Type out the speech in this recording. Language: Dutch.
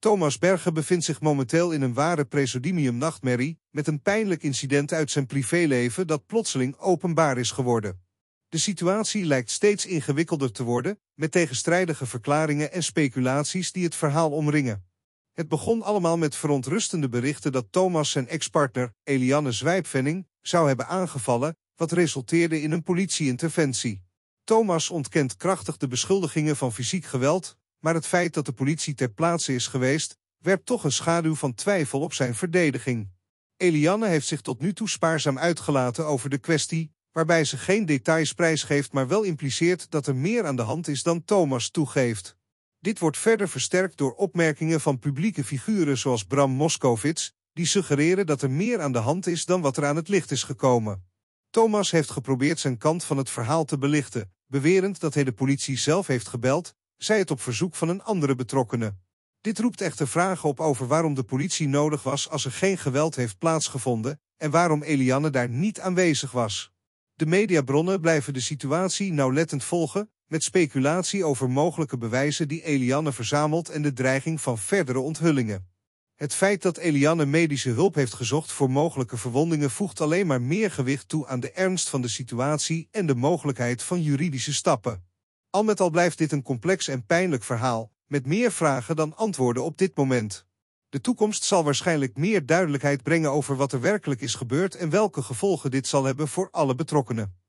Thomas Bergen bevindt zich momenteel in een ware presodimium nachtmerrie met een pijnlijk incident uit zijn privéleven dat plotseling openbaar is geworden. De situatie lijkt steeds ingewikkelder te worden, met tegenstrijdige verklaringen en speculaties die het verhaal omringen. Het begon allemaal met verontrustende berichten dat Thomas zijn ex-partner, Eliane Zwijpvenning, zou hebben aangevallen, wat resulteerde in een politieinterventie. Thomas ontkent krachtig de beschuldigingen van fysiek geweld, maar het feit dat de politie ter plaatse is geweest, werpt toch een schaduw van twijfel op zijn verdediging. Eliane heeft zich tot nu toe spaarzaam uitgelaten over de kwestie, waarbij ze geen details prijsgeeft, maar wel impliceert dat er meer aan de hand is dan Thomas toegeeft. Dit wordt verder versterkt door opmerkingen van publieke figuren zoals Bram Moskowitz, die suggereren dat er meer aan de hand is dan wat er aan het licht is gekomen. Thomas heeft geprobeerd zijn kant van het verhaal te belichten, bewerend dat hij de politie zelf heeft gebeld zij het op verzoek van een andere betrokkene. Dit roept echter vragen op over waarom de politie nodig was als er geen geweld heeft plaatsgevonden en waarom Eliane daar niet aanwezig was. De mediabronnen blijven de situatie nauwlettend volgen, met speculatie over mogelijke bewijzen die Eliane verzamelt en de dreiging van verdere onthullingen. Het feit dat Eliane medische hulp heeft gezocht voor mogelijke verwondingen voegt alleen maar meer gewicht toe aan de ernst van de situatie en de mogelijkheid van juridische stappen. Al met al blijft dit een complex en pijnlijk verhaal, met meer vragen dan antwoorden op dit moment. De toekomst zal waarschijnlijk meer duidelijkheid brengen over wat er werkelijk is gebeurd en welke gevolgen dit zal hebben voor alle betrokkenen.